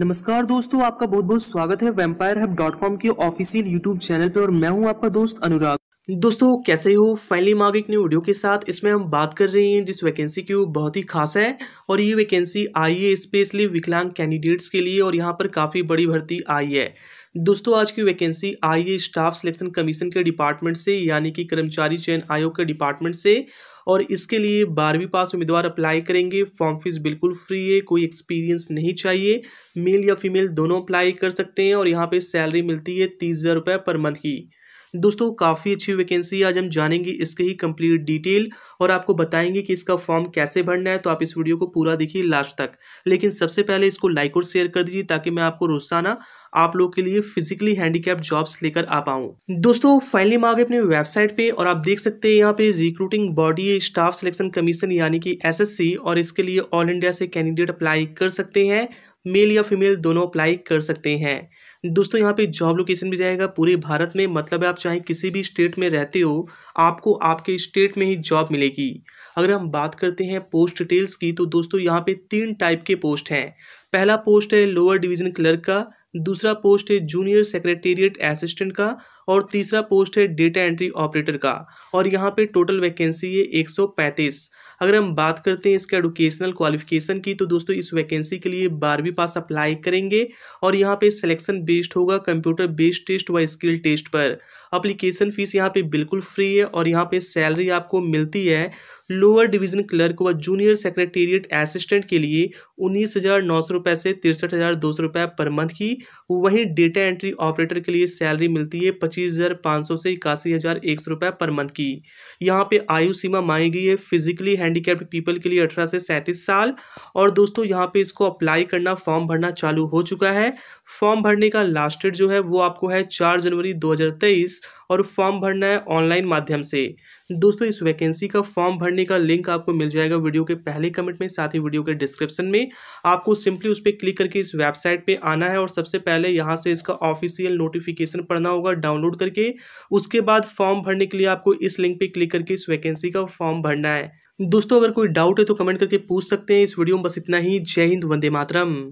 नमस्कार दोस्तों आपका बहुत बहुत स्वागत है वेम्पायर हब डॉट कॉम के ऑफिशियल यूट्यूब चैनल पे और मैं हूं आपका दोस्त अनुराग दोस्तों कैसे हो फाइनली मांग एक न्यू वीडियो के साथ इसमें हम बात कर रहे हैं जिस वैकेंसी की वो बहुत ही खास है और ये वैकेंसी आई है स्पेशली विकलांग कैंडिडेट्स के लिए और यहाँ पर काफ़ी बड़ी भर्ती आई है दोस्तों आज की वैकेंसी आई स्टाफ सिलेक्शन कमीशन के डिपार्टमेंट से यानी कि कर्मचारी चयन आयोग के डिपार्टमेंट से और इसके लिए बारहवीं पास उम्मीदवार अप्लाई करेंगे फॉर्म फीस बिल्कुल फ्री है कोई एक्सपीरियंस नहीं चाहिए मेल या फीमेल दोनों अप्लाई कर सकते हैं और यहाँ पे सैलरी मिलती है तीस हज़ार रुपये पर मंथ की दोस्तों काफ़ी अच्छी वैकेंसी आज हम जानेंगे इसके ही कंप्लीट डिटेल और आपको बताएंगे कि इसका फॉर्म कैसे भरना है तो आप इस वीडियो को पूरा देखिए लास्ट तक लेकिन सबसे पहले इसको लाइक और शेयर कर दीजिए ताकि मैं आपको रोजाना आप लोग के लिए फिजिकली हैंडीकैप जॉब्स लेकर आ पाऊँ दोस्तों फाइनली मैं आगे अपनी वेबसाइट पे और आप देख सकते हैं यहाँ पे recruiting body staff selection commission यानी कि एसएससी और इसके लिए ऑल इंडिया से कैंडिडेट अप्लाई कर सकते हैं मेल या फीमेल दोनों अप्लाई कर सकते हैं दोस्तों यहाँ पे जॉब लोकेशन भी जाएगा पूरे भारत में मतलब आप चाहे किसी भी स्टेट में रहते हो आपको आपके स्टेट में ही जॉब मिलेगी अगर हम बात करते हैं पोस्ट डिटेल्स की तो दोस्तों यहाँ पे तीन टाइप के पोस्ट हैं पहला पोस्ट है लोअर डिवीजन क्लर्क का दूसरा पोस्ट है जूनियर सेक्रेटेरिएट असिस्टेंट का और तीसरा पोस्ट है डेटा एंट्री ऑपरेटर का और यहाँ पे टोटल वैकेंसी है एक अगर हम बात करते हैं इसके एडुकेशनल क्वालिफिकेशन की तो दोस्तों इस वैकेंसी के लिए बारहवीं पास अप्लाई करेंगे और यहाँ पे सिलेक्शन बेस्ड होगा कंप्यूटर बेस्ड टेस्ट व स्किल टेस्ट पर अप्लीकेशन फीस यहाँ पे बिल्कुल फ्री है और यहाँ पे सैलरी आपको मिलती है लोअर डिवीजन क्लर्क व जूनियर सेक्रेटेरिएट असिस्टेंट के लिए उन्नीस हज़ार नौ सौ रुपये से तिरसठ हज़ार दो सौ रुपये पर मंथ की वहीं डेटा एंट्री ऑपरेटर के लिए सैलरी मिलती है पच्चीस हज़ार पाँच सौ से इक्यासी हज़ार एक सौ रुपये पर मंथ की यहाँ पे आयु सीमा मांगी गई है फिजिकली हैंडीकैप्ड पीपल के लिए अठारह से सैंतीस साल और दोस्तों यहाँ पे इसको अप्लाई करना फॉर्म भरना चालू हो चुका है फॉर्म भरने का लास्ट डेट जो है वो आपको है चार जनवरी दो और फॉर्म भरना है ऑनलाइन माध्यम से दोस्तों इस वैकेंसी का फॉर्म भरने का लिंक आपको मिल जाएगा वीडियो के पहले कमेंट में साथ ही वीडियो के डिस्क्रिप्शन में आपको सिंपली उस पर क्लिक करके इस वेबसाइट पे आना है और सबसे पहले यहाँ से इसका ऑफिशियल नोटिफिकेशन पढ़ना होगा डाउनलोड करके उसके बाद फॉर्म भरने के लिए आपको इस लिंक पे क्लिक करके इस वैकेंसी का फॉर्म भरना है दोस्तों अगर कोई डाउट है तो कमेंट करके पूछ सकते हैं इस वीडियो में बस इतना ही जय हिंद वंदे मातरम